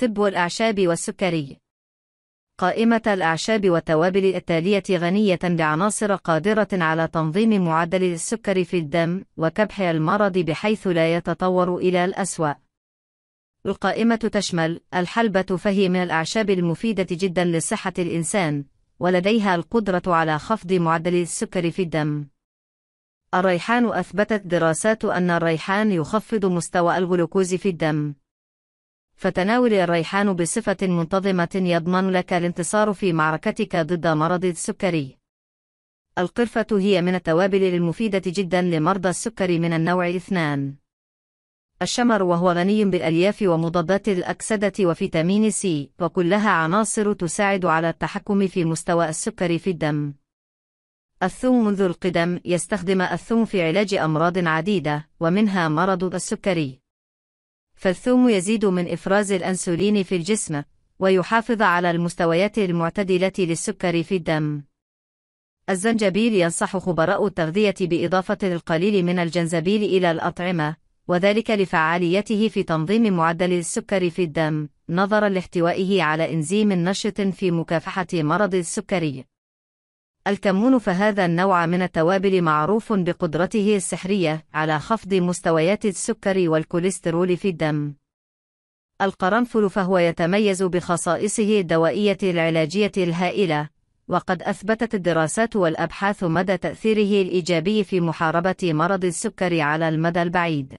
طب الأعشاب والسكري قائمة الأعشاب والتوابل التالية غنية بعناصر قادرة على تنظيم معدل السكر في الدم وكبح المرض بحيث لا يتطور إلى الأسوأ. القائمة تشمل الحلبة فهي من الأعشاب المفيدة جدا لصحة الإنسان، ولديها القدرة على خفض معدل السكر في الدم. الريحان أثبتت دراسات أن الريحان يخفض مستوى الغلوكوز في الدم. فتناول الريحان بصفة منتظمة يضمن لك الانتصار في معركتك ضد مرض السكري. القرفة هي من التوابل المفيدة جدا لمرضى السكري من النوع 2. الشمر وهو غني بالألياف ومضادات الأكسدة وفيتامين سي، وكلها عناصر تساعد على التحكم في مستوى السكري في الدم. الثوم منذ القدم يستخدم الثوم في علاج أمراض عديدة، ومنها مرض السكري. فالثوم يزيد من إفراز الأنسولين في الجسم، ويحافظ على المستويات المعتدلة للسكر في الدم. الزنجبيل ينصح خبراء التغذية بإضافة القليل من الجنزبيل إلى الأطعمة، وذلك لفعاليته في تنظيم معدل السكر في الدم، نظرا لاحتوائه على إنزيم نشط في مكافحة مرض السكري. الكمون فهذا النوع من التوابل معروف بقدرته السحرية على خفض مستويات السكر والكوليسترول في الدم. القرنفل فهو يتميز بخصائصه الدوائية العلاجية الهائلة، وقد أثبتت الدراسات والأبحاث مدى تأثيره الإيجابي في محاربة مرض السكر على المدى البعيد.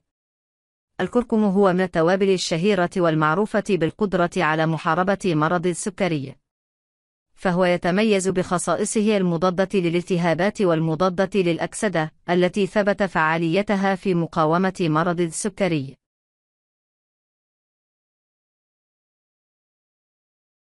الكركم هو من التوابل الشهيرة والمعروفة بالقدرة على محاربة مرض السكري. فهو يتميز بخصائصه المضادة للالتهابات والمضادة للأكسدة التي ثبت فعاليتها في مقاومة مرض السكري